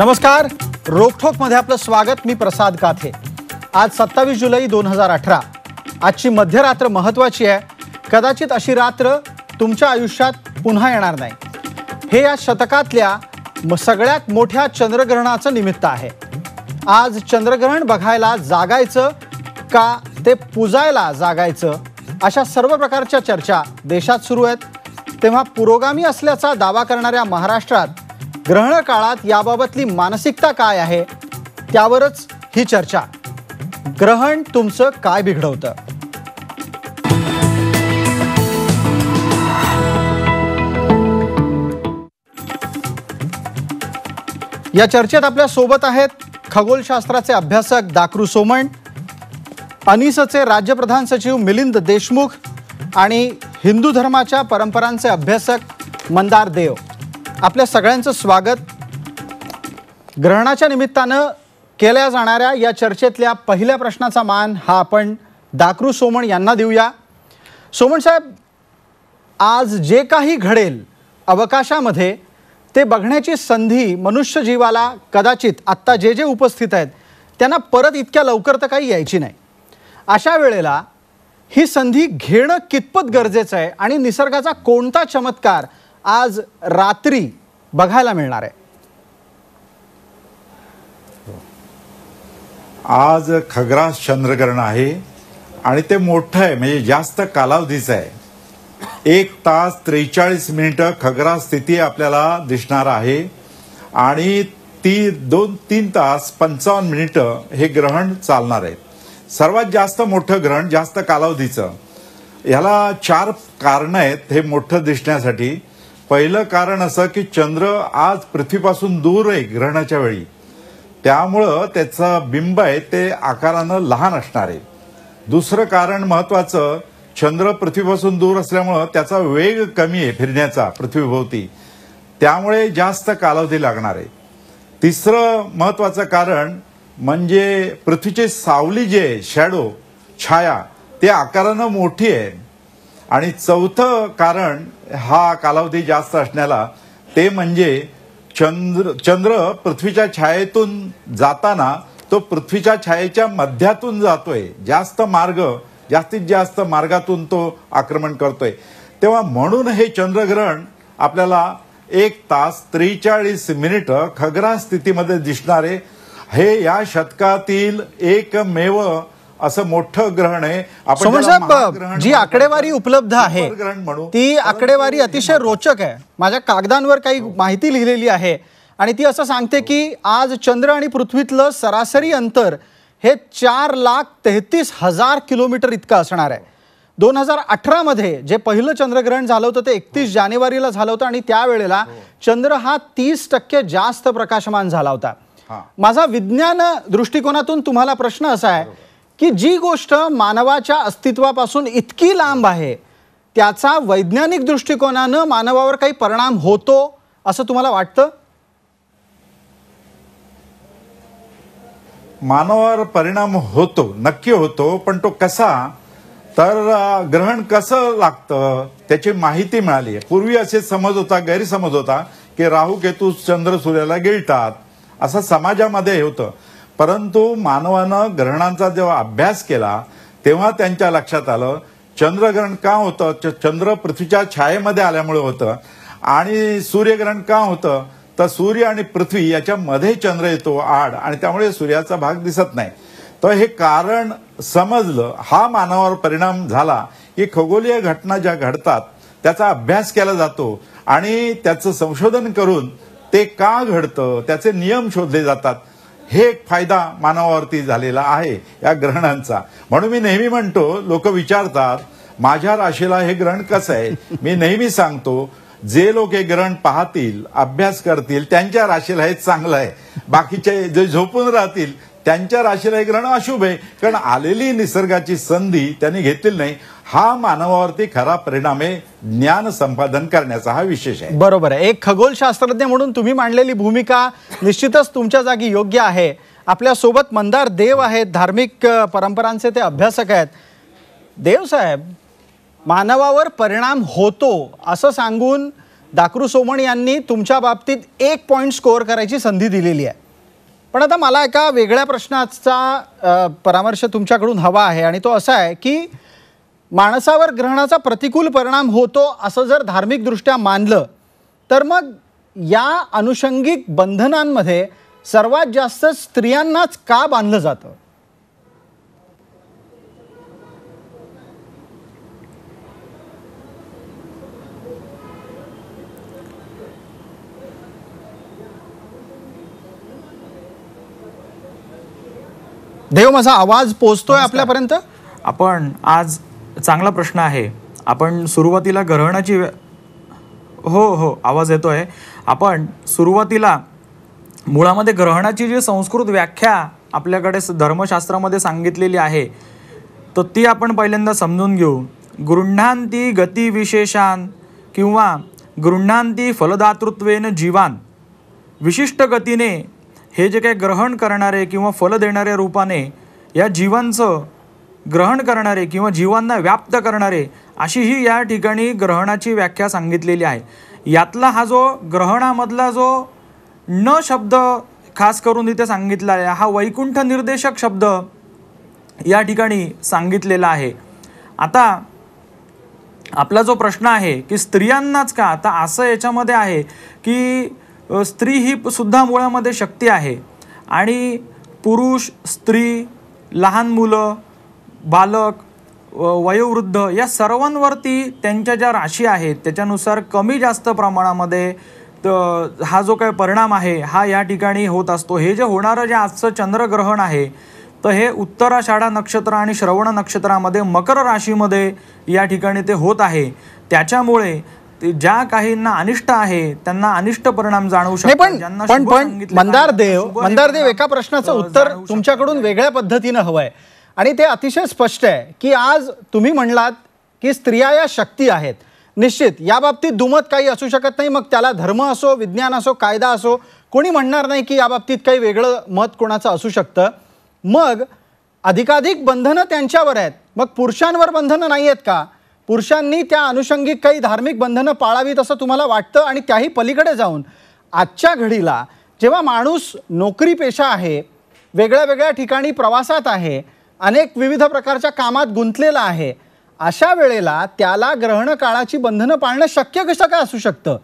नमस्कार मध्ये आपलं स्वागत मी प्रसाद काथे आज सत्तावीस जुलै दोन हजार अठरा आजची मध्यरात्र महत्त्वाची आहे कदाचित अशी रात्र तुमच्या आयुष्यात पुन्हा येणार नाही हे या शतकातल्या सगळ्यात मोठ्या चंद्रग्रहणाचं निमित्त आहे आज चंद्रग्रहण बघायला जागायचं का ते पूजायला जागायचं अशा सर्व प्रकारच्या चर्चा देशात सुरू आहेत तेव्हा पुरोगामी असल्याचा दावा करणाऱ्या महाराष्ट्रात ग्रहण काळात याबाबतली मानसिकता काय आहे त्यावरच ही चर्चा ग्रहण तुमचं काय बिघडवतं या चर्चेत आपल्या सोबत आहेत खगोलशास्त्राचे अभ्यासक दाकरू सोमण अनिसचे राज्यप्रधान सचिव मिलिंद देशमुख आणि हिंदू धर्माच्या परंपरांचे अभ्यासक मंदार देव आपल्या सगळ्यांचं स्वागत ग्रहणाच्या निमित्तानं केल्या जाणाऱ्या या चर्चेतल्या पहिल्या प्रश्नाचा मान हा आपण दाकरू सोमण यांना देऊया सोमण साहेब आज जे काही घडेल अवकाशामध्ये ते बघण्याची संधी मनुष्य जीवाला कदाचित आत्ता जे जे उपस्थित आहेत त्यांना परत इतक्या लवकर तर काही यायची नाही अशा वेळेला ही संधी घेणं कितपत गरजेचं आहे आणि निसर्गाचा कोणता चमत्कार आज रात्री बघायला मिळणार आहे आज खग्रास चंद्रग्रहण आहे आणि ते मोठं आहे म्हणजे जास्त कालावधीचं आहे एक तास त्रेचाळीस मिनिटं खग्रास स्थिती आपल्याला दिसणार आहे आणि ती दोन तीन तास पंचावन्न मिनिटं हे ग्रहण चालणार आहे सर्वात जास्त मोठं ग्रहण जास्त कालावधीचं ह्याला चार कारणं आहेत हे मोठं दिसण्यासाठी पहिलं कारण असं की चंद्र आज पृथ्वीपासून दूर आहे ग्रहणाच्या वेळी त्यामुळं त्याचं बिंब आहे ते आकारानं लहान असणार आहे दुसरं कारण महत्वाचं चंद्र पृथ्वीपासून दूर असल्यामुळं त्याचा वेग कमी आहे फिरण्याचा पृथ्वीभोवती त्यामुळे जास्त कालावधी लागणार आहे तिसरं महत्वाचं कारण म्हणजे पृथ्वीची सावली जे शॅडो छाया ते आकारानं मोठी आहे आणि चौथं कारण हा कालावधी जास्त असण्याला ते म्हणजे चंद्र चंद्र पृथ्वीच्या छायेतून जाताना तो पृथ्वीच्या छायेच्या मध्यातून जातोय जास्त मार्ग जास्तीत जास्त मार्गातून तो आक्रमण करतोय तेव्हा म्हणून हे चंद्रग्रहण आपल्याला एक तास त्रेचाळीस मिनिटं खगरा स्थितीमध्ये दिसणारे हे या शतकातील एकमेव असं मोठं ग्रहण आहे जी आकडेवारी उपलब्ध आहे ती आकडेवारी अतिशय रोचक आहे माझ्या कागदांवर काही माहिती लिहिलेली आहे आणि ती असं सांगते की आज चंद्र आणि पृथ्वीतलं सरासरी अंतर हे चार लाख तेहतीस हजार किलोमीटर इतकं असणार आहे दोन हजार अठरामध्ये जे पहिलं चंद्रग्रहण झालं होतं ते एकतीस जानेवारीला झालं होतं आणि त्यावेळेला हो. चंद्र हा तीस टक्के जास्त प्रकाशमान झाला होता माझा विज्ञान दृष्टिकोनातून तुम्हाला प्रश्न असा आहे की जी गोष्ट मानवाच्या अस्तित्वापासून इतकी लांब आहे त्याचा वैज्ञानिक दृष्टिकोनानं मानवावर काही परिणाम होतो असं तुम्हाला वाटतं मानवावर परिणाम होतो नक्की होतो पण तो कसा तर ग्रहण कसं लागतं त्याची माहिती मिळाली आहे पूर्वी असे समज होता गैरसमज होता की राहू केतू चंद्र सूर्याला गिळतात असं समाजामध्ये होतं परंतु मानवानं ग्रहणांचा जेव्हा अभ्यास केला तेव्हा त्यांच्या लक्षात आलं चंद्रग्रहण का होतं चंद्र पृथ्वीच्या छायेमध्ये आल्यामुळे होतं आणि सूर्यग्रहण का होतं तर सूर्य आणि पृथ्वी याच्यामध्ये चंद्र येतो आड आणि त्यामुळे सूर्याचा भाग दिसत नाही तर हे कारण समजलं हा मानवावर परिणाम झाला की खगोलीय घटना ज्या घडतात त्याचा अभ्यास केला जातो आणि त्याचं संशोधन करून ते का घडतं त्याचे नियम शोधले जातात हे एक फायदा मानवावरती झालेला आहे या ग्रहणांचा म्हणून मी नेहमी म्हणतो लोक विचारतात माझ्या राशीला हे ग्रहण कसं आहे मी नेहमी सांगतो जे लोक हे ग्रहण पाहतील अभ्यास करतील त्यांच्या राशीला हे चांगलं आहे बाकीचे जे झोपून राहतील त्यांच्या राशीला हे ग्रहण अशुभ आहे कारण आलेली निसर्गाची संधी त्यांनी घेतली नाही हा मानवावरती खरा परिणाम आहे ज्ञान संपादन करण्याचा हा विशेष आहे बरोबर आहे एक खगोलशास्त्रज्ञ म्हणून तुम्ही मांडलेली भूमिका निश्चितच तुमच्या जागी योग्य आहे आपल्या सोबत मंदार देव आहेत धार्मिक परंपरांचे ते अभ्यासक आहेत देव साहेब मानवावर परिणाम होतो असं सांगून दाकरू सोमण यांनी तुमच्या बाबतीत एक पॉईंट स्कोअर करायची संधी दिलेली आहे पण आता मला एका वेगळ्या प्रश्नाचा परामर्श तुमच्याकडून हवा आहे आणि तो असा आहे की माणसावर ग्रहणाचा प्रतिकूल परिणाम होतो असं जर धार्मिकदृष्ट्या मानलं तर मग या अनुषंगिक बंधनांमध्ये सर्वात जास्त स्त्रियांनाच का बांधलं जातं देव माझा आवाज पोचतोय आपल्यापर्यंत आपण आज चांगला प्रश्न आहे आपण सुरुवातीला ग्रहणाची हो हो आवाज येतो आहे आपण सुरुवातीला मुळामध्ये ग्रहणाची जी संस्कृत व्याख्या आपल्याकडे धर्मशास्त्रामध्ये सांगितलेली आहे तर ती आपण पहिल्यांदा समजून घेऊ गृह्णांती गतिविशेषान किंवा गृह्णांती फलदातृत्वेनं जीवान विशिष्ट गतीने हे जे काही ग्रहण करणारे किंवा फल देणाऱ्या रूपाने या जीवांचं ग्रहण करणारे किंवा जीवांना व्याप्त करणारे अशी ही या ठिकाणी ग्रहणाची व्याख्या सांगितलेली आहे यातला हा जो ग्रहणामधला जो न शब्द खास करून इथे सांगितला आहे हा वैकुंठ निर्देशक शब्द या ठिकाणी सांगितलेला आहे आता आपला जो प्रश्न आहे की स्त्रियांनाच का आता असं याच्यामध्ये आहे की स्त्री ही सुद्धा मुळामध्ये शक्ती आहे आणि पुरुष स्त्री लहान मुलं बालक वयोवृद्ध या सर्वांवरती त्यांच्या ज्या राशी आहेत त्याच्यानुसार कमी जास्त प्रमाणामध्ये हा जो काय परिणाम आहे हा या ठिकाणी होत असतो हे जे होणारं जे आजचं चंद्रग्रहण आहे तर हे उत्तराषाढा नक्षत्र आणि श्रवण नक्षत्रामध्ये मकर राशीमध्ये या ठिकाणी ते होत आहे त्याच्यामुळे ज्या काहींना अनिष्ट आहे त्यांना अनिष्ट परिणाम जाणवू शकतो पण मंदारदेव मंदारदेव एका प्रश्नाचं उत्तर तुमच्याकडून वेगळ्या पद्धतीनं आहे आणि ते अतिशय स्पष्ट आहे की आज तुम्ही म्हणलात की स्त्रिया या शक्ती आहेत निश्चित याबाबतीत दुमत काही असू शकत नाही मग त्याला धर्म असो विज्ञान असो कायदा असो कोणी म्हणणार नाही की याबाबतीत काही वेगळं मत कोणाचं असू शकतं मग अधिकाधिक बंधनं त्यांच्यावर आहेत मग पुरुषांवर बंधनं नाही आहेत का पुरुषांनी त्या अनुषंगिक काही धार्मिक बंधनं पाळावीत असं तुम्हाला वाटतं आणि त्याही पलीकडे जाऊन आजच्या घडीला जेव्हा माणूस नोकरी पेशा आहे वेगळ्या वेगळ्या ठिकाणी प्रवासात आहे अनेक विविध प्रकारच्या कामात गुंतलेला आहे अशा वेळेला त्याला ग्रहण काळाची बंधनं पाळणं शक्य कसं काय असू शकतं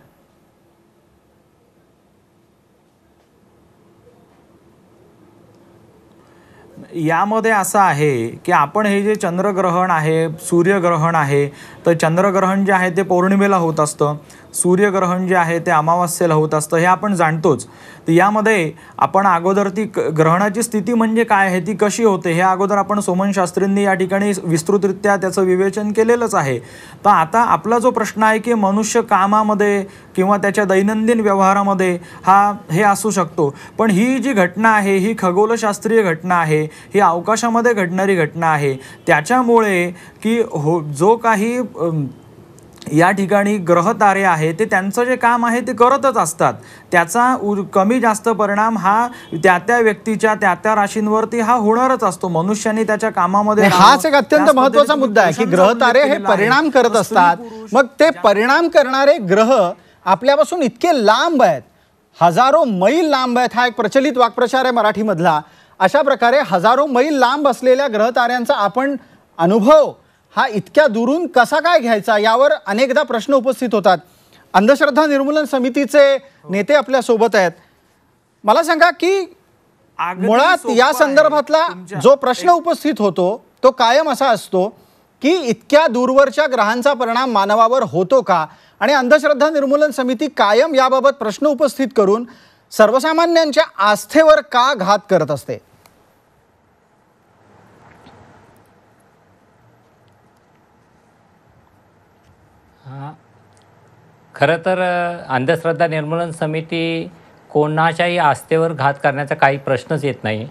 यामध्ये असं आहे की आपण हे जे चंद्रग्रहण आहे सूर्यग्रहण आहे तर चंद्रग्रहण जे आहे ते पौर्णिमेला होत असतं सूर्यग्रहण जे आहे ते अमावास्येला होत असतं हे आपण जाणतोच तर यामध्ये आपण अगोदर ती ग्रहणाची स्थिती म्हणजे काय आहे ती कशी होते हे अगोदर आपण सोमनशास्त्रींनी शास्त्रींनी या ठिकाणी विस्तृतरित्या त्याचं विवेचन केलेलंच आहे तर आता आपला जो प्रश्न आहे की मनुष्य कामामध्ये किंवा त्याच्या दैनंदिन व्यवहारामध्ये हा हे असू शकतो पण ही जी घटना आहे ही खगोलशास्त्रीय घटना आहे ही अवकाशामध्ये घडणारी घटना आहे त्याच्यामुळे की हो जो काही या ठिकाणी ग्रहतारे आहे ते त्यांचं जे काम आहे ते करतच असतात त्याचा कमी जास्त परिणाम हा त्या त्या व्यक्तीच्या त्या त्या राशींवरती हा होणारच असतो मनुष्याने त्याच्या कामामध्ये हाच एक अत्यंत महत्वाचा मुद्दा आहे की ग्रह तारे हे परिणाम करत असतात मग ते परिणाम करणारे ग्रह आपल्यापासून इतके लांब आहेत हजारो मैल लांब आहेत हा एक प्रचलित वाक्प्रचार आहे मराठीमधला अशा प्रकारे हजारो मैल लांब असलेल्या ग्रहताऱ्यांचा आपण अनुभव हा इतक्या दुरून कसा काय घ्यायचा यावर अनेकदा प्रश्न उपस्थित होतात अंधश्रद्धा निर्मूलन समितीचे हो. नेते आपल्यासोबत आहेत मला सांगा की मुळात या संदर्भातला जो प्रश्न उपस्थित होतो तो कायम असा असतो की इतक्या दूरवरच्या ग्रहांचा परिणाम मानवावर होतो का आणि अंधश्रद्धा निर्मूलन समिती कायम याबाबत प्रश्न उपस्थित करून सर्वसामान्यांच्या आस्थेवर का घात करत असते खरं तर अंधश्रद्धा निर्मूलन समिती कोणाच्याही आस्थेवर घात करण्याचा काही प्रश्नच येत नाही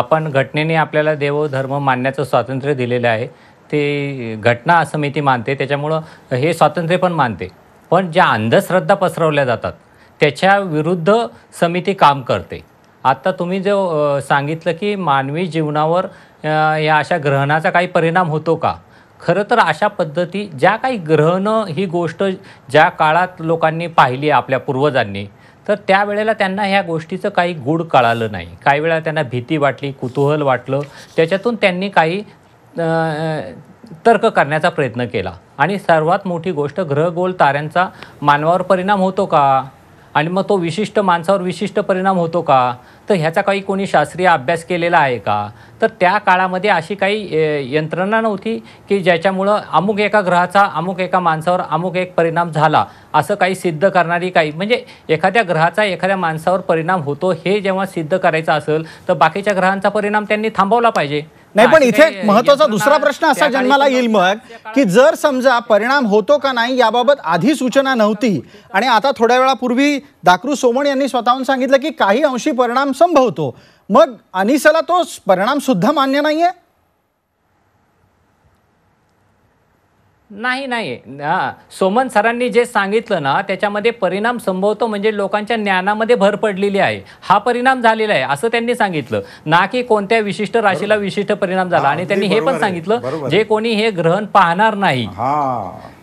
आपण घटनेने आपल्याला देव धर्म मानण्याचं स्वातंत्र्य दिलेलं आहे ते घटना समिती मानते त्याच्यामुळं हे स्वातंत्र्य पण मानते पण ज्या अंधश्रद्धा पसरवल्या जातात त्याच्या विरुद्ध समिती काम करते आत्ता तुम्ही जो सांगितलं की मानवी जीवनावर या अशा ग्रहणाचा काही परिणाम होतो का खरं तर अशा पद्धती ज्या काही ग्रहणं ही गोष्ट ज्या काळात लोकांनी पाहिली आपल्या पूर्वजांनी तर त्यावेळेला त्यांना ह्या गोष्टीचं काही गूढ कळालं नाही काही वेळा त्यांना भीती वाटली कुतूहल वाटलं त्याच्यातून त्यांनी काही तर्क करण्याचा प्रयत्न केला आणि सर्वात मोठी गोष्ट ग्रहगोल ताऱ्यांचा मानवावर परिणाम होतो का आणि मग तो विशिष्ट माणसावर विशिष्ट परिणाम होतो का तर ह्याचा काही कोणी शास्त्रीय अभ्यास केलेला आहे का तर त्या काळामध्ये अशी काही यंत्रणा नव्हती की ज्याच्यामुळं अमुक एका ग्रहाचा अमुक एका माणसावर अमुक एक परिणाम झाला असं काही सिद्ध करणारी काही म्हणजे एखाद्या ग्रहाचा एखाद्या माणसावर परिणाम होतो हे जेव्हा सिद्ध करायचं असेल तर बाकीच्या ग्रहांचा परिणाम त्यांनी थांबवला पाहिजे नाही पण इथे महत्वाचा दुसरा प्रश्न असा जन्माला येईल मग की जर समजा परिणाम होतो का नाही याबाबत आधी सूचना नव्हती आणि आता थोड्या वेळापूर्वी दाकरू सोमण यांनी स्वतःहून सांगितलं की काही अंशी परिणाम संभवतो मग अनिसाला तो परिणाम सुद्धा मान्य नाहीये नाही नाही सोमन सरांनी जे सांगितलं ना त्याच्यामध्ये परिणाम संभवतो म्हणजे लोकांच्या ज्ञानामध्ये भर पडलेली आहे हा परिणाम झालेला आहे असं त्यांनी सांगितलं ना की कोणत्या विशिष्ट राशीला विशिष्ट परिणाम झाला आणि त्यांनी हे पण सांगितलं जे कोणी हे ग्रहण पाहणार नाही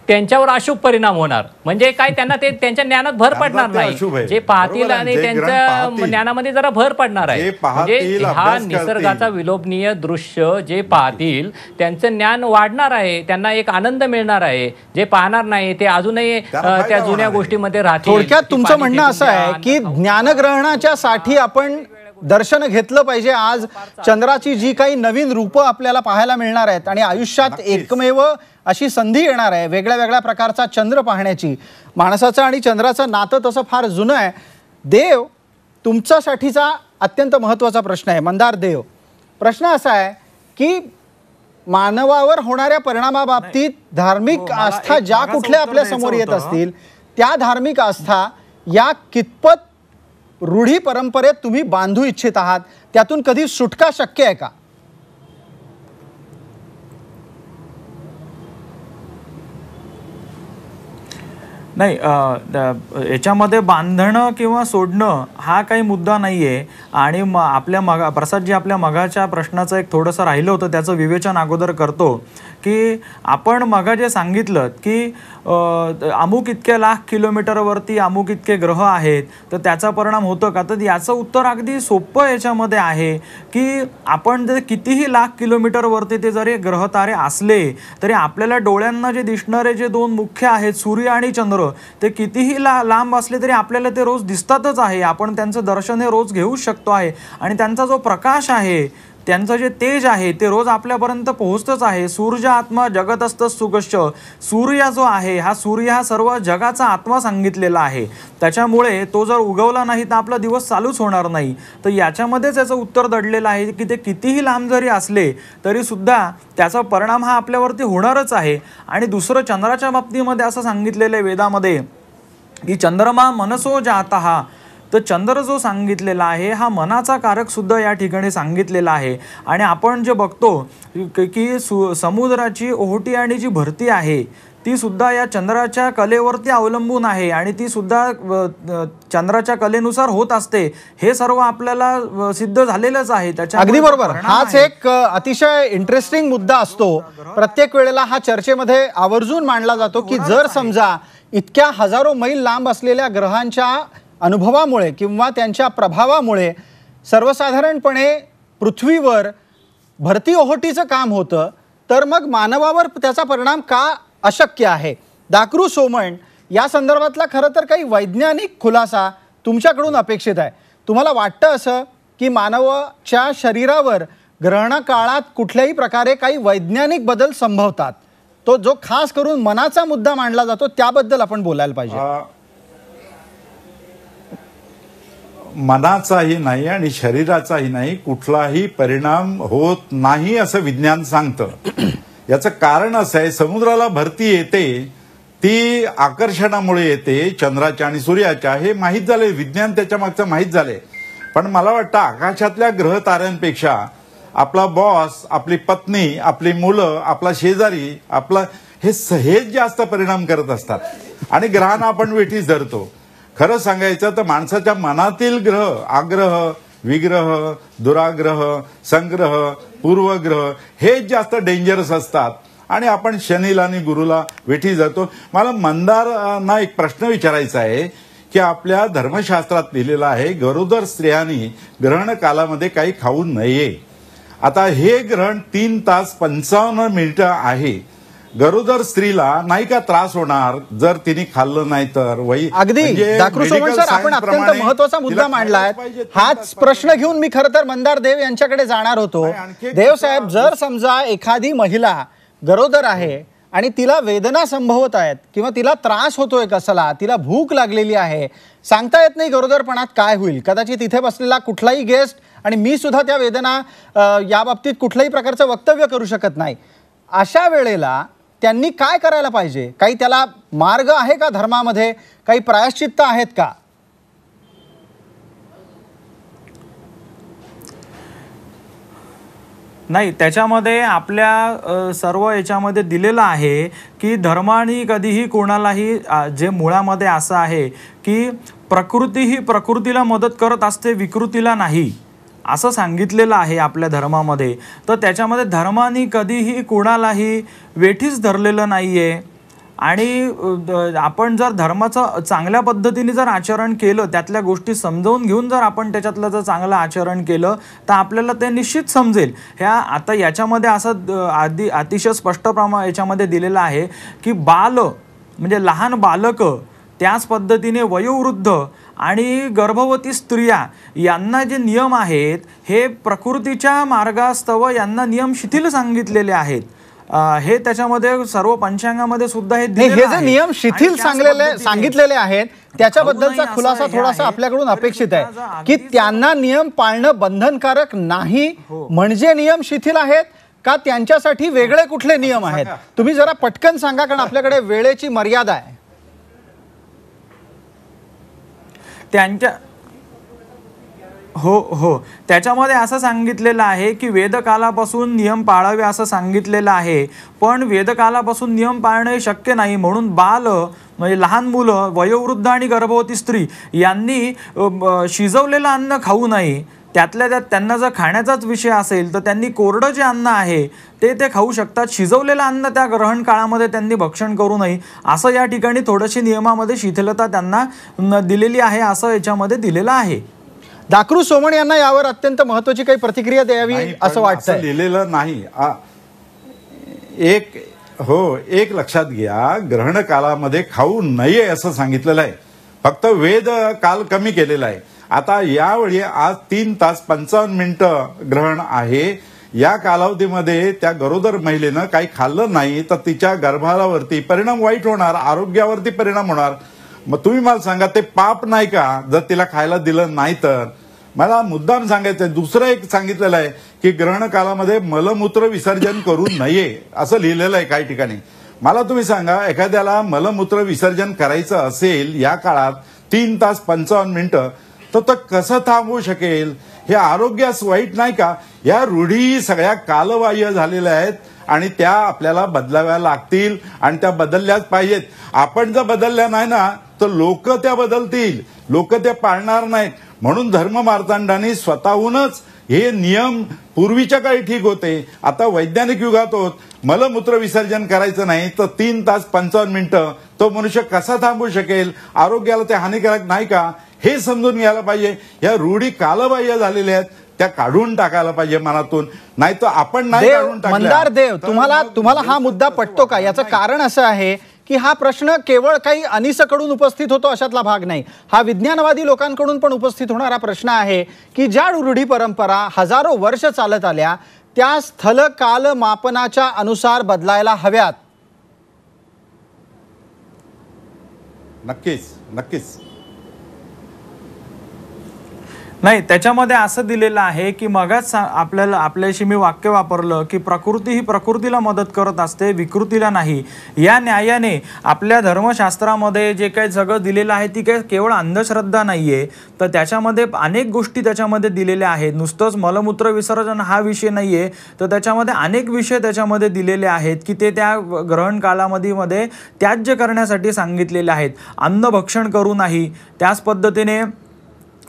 त्यांच्यावर अशुभ परिणाम होणार म्हणजे काय त्यांना ते त्यांच्या ज्ञानात भर पडणार नाही जे पाहतील आणि त्यांच्या ज्ञानामध्ये जरा भर पडणार आहे म्हणजे हा निसर्गाचा विलोभनीय दृश्य जे पाहतील त्यांचं ज्ञान वाढणार आहे त्यांना एक आनंद मिळणार आहे जे पाहणार नाही ते अजूनही त्या जुन्या गोष्टीमध्ये राहतील थोडक्यात तुमचं म्हणणं असं आहे की ज्ञानग्रहणाच्या साठी आपण दर्शन घेतलं पाहिजे आज चंद्राची जी काही नवीन रूपं आपल्याला पाहायला मिळणार आहेत आणि आयुष्यात एकमेव अशी संधी येणार आहे वेगळ्या वेगळ्या प्रकारचा चंद्र पाहण्याची माणसाचं आणि चंद्राचं नातं तसं फार जुनं आहे देव तुमच्यासाठीचा अत्यंत महत्त्वाचा प्रश्न आहे मंदार देव प्रश्न असा आहे की मानवावर होणाऱ्या परिणामाबाबतीत धार्मिक हो, आस्था ज्या कुठल्या आपल्या समोर येत असतील त्या धार्मिक आस्था या कितपत रूढी परंपरेत तुम्ही बांधू इच्छित आहात त्यातून कधी सुटका शक्य आहे का नाही याच्यामध्ये बांधणं किंवा सोडणं हा काही मुद्दा नाही आहे आणि म आपल्या मगा जी आपल्या मगाच्या प्रश्नाचं एक थोडंसं राहिलं होतं त्याचं विवेचन अगोदर करतो की आपण मग जे सांगितलं की अमुक इतक्या लाख किलोमीटरवरती अमुक इतके ग्रह आहेत तर त्याचा परिणाम होतो का तर याचं उत्तर अगदी सोपं याच्यामध्ये आहे की आपण जर कितीही लाख किलोमीटरवरती ते जरी ग्रहतारे असले तरी आपल्याला डोळ्यांना जे दिसणारे जे दोन मुख्य आहेत सूर्य आणि चंद्र ते कितीही ला लांब असले तरी आपल्याला ते रोज दिसतातच आहे आपण त्यांचं दर्शन हे रोज घेऊ शकतो आहे आणि त्यांचा जो प्रकाश आहे त्यांचं जे तेज आहे ते रोज आपल्यापर्यंत पोहोचतच आहे सूर्य आत्मा जगत असतं सुगश्च सूर्य जो आहे हा सूर्य हा सर्व जगाचा आत्मा सांगितलेला आहे त्याच्यामुळे तो जर उगवला नाही तर आपला दिवस चालूच होणार नाही तर याच्यामध्येच याचं उत्तर दडलेलं आहे की ते कितीही लांब जरी असले तरीसुद्धा त्याचा परिणाम हा आपल्यावरती होणारच आहे आणि दुसरं चंद्राच्या बाबतीमध्ये असं सांगितलेलं आहे वेदामध्ये की चंद्रमा मनसो जात हा तर चंद्र जो सांगितलेला आहे हा मनाचा कारक सुद्धा या ठिकाणी सांगितलेला आहे आणि आपण जे बघतो की समुद्राची ओहोटी आणि जी भरती आहे ती सुद्धा या चंद्राच्या कलेवरती अवलंबून आहे आणि ती सुद्धा चंद्राच्या कलेनुसार होत असते हे सर्व आपल्याला सिद्ध झालेलंच आहे त्याच्या अगदी बरोबर हाच एक अतिशय इंटरेस्टिंग मुद्दा असतो प्रत्येक वेळेला हा चर्चेमध्ये आवर्जून मांडला जातो की जर समजा इतक्या हजारो मैल लांब असलेल्या ग्रहांच्या अनुभवामुळे किंवा त्यांच्या प्रभावामुळे सर्वसाधारणपणे पृथ्वीवर भरती ओहोटीचं काम होतं तर मग मानवावर त्याचा परिणाम का अशक्य आहे दाकरू सोमण या संदर्भातला खरं तर काही वैज्ञानिक खुलासा तुमच्याकडून अपेक्षित आहे तुम्हाला वाटतं असं की मानवाच्या शरीरावर ग्रहणकाळात कुठल्याही प्रकारे काही वैज्ञानिक बदल संभवतात तो जो खास करून मनाचा मुद्दा मांडला जातो त्याबद्दल आपण बोलायला पाहिजे मनाचाही नाही आणि शरीराचाही नाही कुठलाही परिणाम होत नाही असं विज्ञान सांगतं याचं कारण असं आहे समुद्राला भरती येते ती आकर्षणामुळे येते चंद्राच्या आणि सूर्याच्या हे माहीत झाले विज्ञान त्याच्या मागचं माहीत झाले पण मला वाटतं आकाशातल्या ग्रह ताऱ्यांपेक्षा आपला बॉस आपली पत्नी आपली मुलं आपला शेजारी आपला हे सहज जास्त परिणाम करत असतात आणि ग्रहांना आपण वेठीस धरतो खरं सांगायचं तर माणसाच्या मनातील ग्रह आग्रह विग्रह दुराग्रह संग्रह पूर्वग्रह हेच जास्त डेंजरस असतात आणि आपण शनीला आणि गुरुला वेठी जातो मला ना एक प्रश्न विचारायचा आहे की आपल्या धर्मशास्त्रात लिहिलेलं आहे गरोदर स्त्रियांनी ग्रहण कालामध्ये काही खाऊ नये आता हे ग्रहण तीन तास पंचावन्न मिनिटं आहे गरोदर स्त्रीला नाही का त्रास होणार जर तिने खाल्लं नाही तर वही अगदी म्हणजे आपण अत्यंत महत्वाचा मुद्दा मांडलाय हाच प्रश्न घेऊन मी खर तर मंदार देव यांच्याकडे जाणार होतो देव साहेब जर समजा एखादी महिला गरोदर आहे आणि तिला वेदना संभवत आहेत किंवा तिला त्रास होतोय कसाला तिला भूक लागलेली आहे सांगता येत नाही गरोदरपणात काय होईल कदाचित तिथे बसलेला कुठलाही गेस्ट आणि मी सुद्धा त्या वेदना याबाबतीत कुठल्याही प्रकारचं वक्तव्य करू शकत नाही अशा वेळेला त्यांनी काय करायला पाहिजे काही त्याला मार्ग आहे का धर्मामध्ये काही प्रायश्चित्त आहेत का नाही त्याच्यामध्ये आपल्या सर्व याच्यामध्ये दिलेलं आहे की धर्माने कधीही कोणालाही जे मुळामध्ये असं आहे की प्रकृती ही प्रकृतीला मदत करत असते विकृतीला नाही असं सांगितलेलं आहे आपल्या धर्मामध्ये तर त्याच्यामध्ये धर्माने कधीही कुणालाही वेठीच धरलेलं नाही आहे आणि आपण जर धर्माचं चांगल्या पद्धतीने जर आचरण केलं त्यातल्या गोष्टी समजवून घेऊन जर आपण त्याच्यातलं जर चांगलं आचरण केलं तर आपल्याला ते निश्चित समजेल ह्या आता याच्यामध्ये असं आधी अतिशय स्पष्ट प्रमाण याच्यामध्ये दिलेलं आहे की बाल म्हणजे लहान बालकं त्याच पद्धतीने वयोवृद्ध आणि गर्भवती स्त्रिया यांना जे नियम आहेत हे प्रकृतीच्या मार्गास्तव यांना नियम शिथिल सांगितलेले आहेत हे त्याच्यामध्ये सर्व पंचांगामध्ये सुद्धा हे हे जे नियम शिथिल सांगलेले सांगितलेले आहेत त्याच्याबद्दलचा खुलासा थोडासा आपल्याकडून अपेक्षित आहे की त्यांना नियम पाळणं बंधनकारक नाही हो. म्हणजे नियम शिथिल आहेत का त्यांच्यासाठी वेगळे कुठले नियम आहेत तुम्ही जरा पटकन सांगा कारण आपल्याकडे वेळेची मर्यादा आहे त्यांच्या हो हो त्याच्यामध्ये असं सांगितलेलं आहे की वेदकालापासून नियम पाळावे असं सांगितलेलं आहे पण वेदकालापासून नियम पाळणे शक्य नाही म्हणून बाल म्हणजे लहान मुलं वयोवृद्ध आणि गर्भवती स्त्री यांनी शिजवलेलं अन्न खाऊ नये त्यातल्या त्यात त्यांना जर खाण्याचाच विषय असेल तर त्यांनी कोरडं जे अन्न आहे ते ते खाऊ शकतात शिजवलेलं अन्न त्या ग्रहण काळामध्ये त्यांनी भक्षण करू नये असं या ठिकाणी थोडीशी नियमामध्ये शिथिलता त्यांना दिलेली आहे असं याच्यामध्ये दिलेलं आहे दाकरू सोमण यांना यावर अत्यंत महत्वाची काही प्रतिक्रिया द्यावी असं वाटतं लिहिलेलं नाही एक हो एक लक्षात घ्या ग्रहण काळामध्ये खाऊ नये असं सांगितलेलं आहे फक्त वेद काल कमी केलेला आहे आता यावेळी आज तीन तास पंचावन्न मिनिटं ग्रहण आहे या कालावधीमध्ये त्या गरोदर महिलेनं काही खाल्लं नाही तर तिच्या गर्भारावरती परिणाम वाईट होणार आरोग्यावरती परिणाम होणार मग तुम्ही मला सांगा ते पाप नाही का जर तिला खायला दिलं नाही तर मला मुद्दाम सांगायचंय दुसरं एक सांगितलेलं आहे की ग्रहण कालामध्ये मलमूत्र विसर्जन करू नये असं लिहिलेलं आहे काही ठिकाणी मला तुम्ही सांगा एखाद्याला मलमूत्र विसर्जन करायचं असेल या काळात तीन तास पंचावन्न मिनिटं तर तो कसं थांबवू शकेल हे आरोग्यास वाईट नाही का या रूढी सगळ्या कालबाह्य झालेल्या आहेत आणि त्या आपल्याला बदलाव्या लागतील आणि त्या बदलल्याच पाहिजेत आपण जर बदलल्या नाही ना तर लोक त्या बदलतील लोक त्या पाळणार नाहीत म्हणून धर्म मार्तांडांनी स्वतःहूनच हे नियम पूर्वीच्या काळी ठीक होते आता वैज्ञानिक युगात होत मलमूत्र विसर्जन करायचं नाही तर तीन तास पंचावन्न मिनिटं तो मनुष्य कसा थांबू शकेल आरोग्याला ते हानिकारक नाही का हे समजून घ्यायला पाहिजे या रूढी कालबाह्य झालेल्या आहेत त्या काढून टाकायला पाहिजे मनातून नाही तर आपण नाही मंदार देव तुम्हाला तुम्हाला हा मुद्दा पटतो का याचं कारण असं आहे की हा प्रश्न केवळ काही अनिसकडून उपस्थित होतो अशातला भाग नाही हा विज्ञानवादी लोकांकडून पण उपस्थित होणारा प्रश्न आहे की ज्या रूढी परंपरा हजारो वर्ष चालत आल्या त्या स्थल काल मापनाच्या अनुसार बदलायला हव्यात नक्कीच नक्कीच नाही त्याच्यामध्ये असं दिलेलं आहे की मगाच आपल्याला आपल्याशी मी वाक्य वापरलं की प्रकृती ही प्रकृतीला मदत करत असते विकृतीला नाही या न्यायाने आपल्या धर्मशास्त्रामध्ये जे काही जगं दिलेलं आहे ती काही केवळ अंधश्रद्धा नाही आहे तर त्याच्यामध्ये अनेक गोष्टी त्याच्यामध्ये दिलेल्या आहेत नुसतंच मलमूत्र विसर्जन हा विषय नाही आहे तर त्याच्यामध्ये अनेक विषय त्याच्यामध्ये दिलेले आहेत की ते त्या ग्रहण कालामध्ये मध्ये त्याज्य करण्यासाठी सांगितलेले आहेत अन्न भक्षण करू नाही त्याच पद्धतीने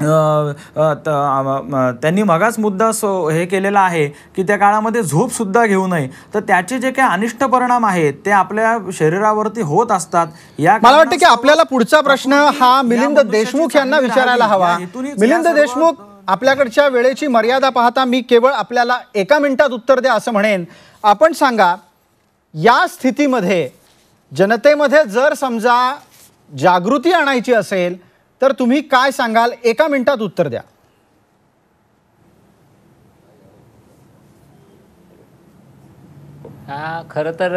त्यांनी मगाच मुद्दा सो हे केलेला आहे की त्या काळामध्ये झोपसुद्धा घेऊ नये तर त्याचे जे काही अनिष्ट परिणाम आहेत ते आपल्या शरीरावरती होत असतात या मला वाटतं की आपल्याला पुढचा प्रश्न हा मिलिंद देशमुख यांना विचारायला हवा मिलिंद देशमुख आपल्याकडच्या वेळेची मर्यादा पाहता मी केवळ आपल्याला एका मिनिटात उत्तर द्या असं म्हणेन आपण सांगा या स्थितीमध्ये जनतेमध्ये जर समजा जागृती आणायची असेल तर तुम्ही काय सांगाल एका मिनिटात उत्तर द्या खरं तर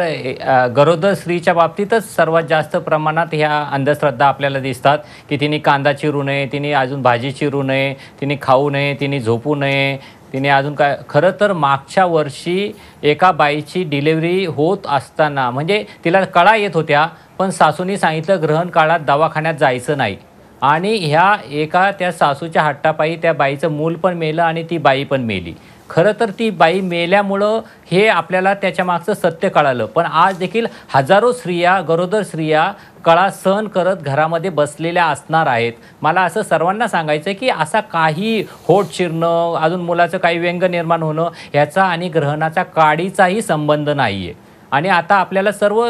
गरोदर स्त्रीच्या बाबतीतच सर्वात जास्त प्रमाणात ह्या अंधश्रद्धा आपल्याला दिसतात की तिने कांदा चिरू नये तिने अजून भाजी चिरू नये तिने खाऊ नये तिने झोपू नये तिने अजून काय खरं तर मागच्या वर्षी एका बाईची डिलेवरी होत असताना म्हणजे तिला कळा येत होत्या पण सासूनी सांगितलं ग्रहण काळात दवाखान्यात जायचं नाही आणि ह्या एका त्या सासूच्या हट्टापायी त्या बाईचं मूल पण मेलं आणि ती बाई पण मेली खरं तर ती बाई मेल्यामुळं हे आपल्याला त्याच्या मागचं सत्य कळालं पण आज देखील हजारो स्त्रिया गरोदर स्त्रिया कळा सहन करत घरामध्ये बसलेल्या असणार आहेत मला असं सर्वांना सांगायचं की असा काही होट शिरणं अजून मुलाचं काही व्यंग निर्माण होणं ह्याचा आणि ग्रहणाचा काडीचाही संबंध नाही आहे आणि आता आपल्याला सर्व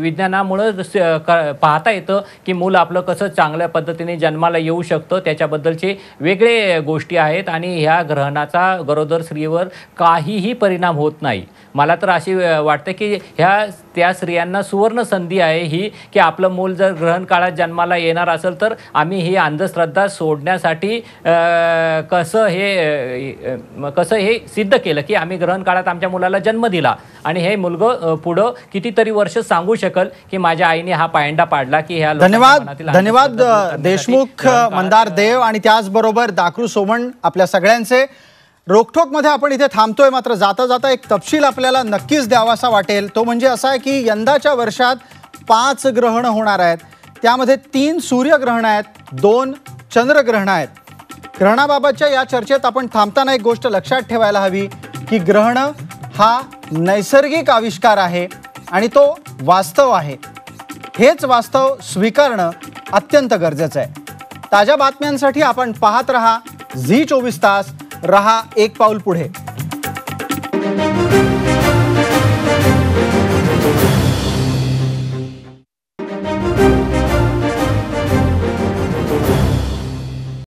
विज्ञानामुळं पाहता येतं की मूल आपलं कसं चांगल्या पद्धतीने जन्माला येऊ शकतं त्याच्याबद्दलचे वेगळे गोष्टी आहेत आणि ह्या ग्रहणाचा गरोदर स्त्रीवर काहीही परिणाम होत नाही मला तर अशी वाटतं की ह्या त्या स्त्रियांना सुवर्ण संधी आहे ही की आपलं मूल जर ग्रहण काळात जन्माला येणार असेल तर आम्ही ही अंधश्रद्धा सोडण्यासाठी कसं हे कसं हे सिद्ध केलं की आम्ही ग्रहण काळात आमच्या मुलाला जन्म दिला आणि हे मुलगं पुढं कितीतरी वर्ष सांगू शकल की माझ्या आईने हा पायंडा पाडला की ह्या धन्यवाद धन्यवाद देशमुख मंदार देव आणि त्याचबरोबर दाकरू सोमण आपल्या सगळ्यांचे मध्ये आपण इथे थांबतोय मात्र जाता जाता एक तपशील आपल्याला नक्कीच द्यावासा वाटेल तो म्हणजे असा आहे की यंदाच्या वर्षात पाच ग्रहण होणार आहेत त्यामध्ये तीन सूर्यग्रहण आहेत दोन चंद्रग्रहण आहेत ग्रहणाबाबतच्या या चर्चेत आपण थांबताना एक गोष्ट लक्षात ठेवायला हवी की ग्रहण हा नैसर्गिक आविष्कार आहे आणि तो वास्तव आहे हेच वास्तव स्वीकारणं अत्यंत गरजेचं आहे ताज्या बातम्यांसाठी आपण पाहत रहा झी चोवीस तास रहा एक पाऊल पुढे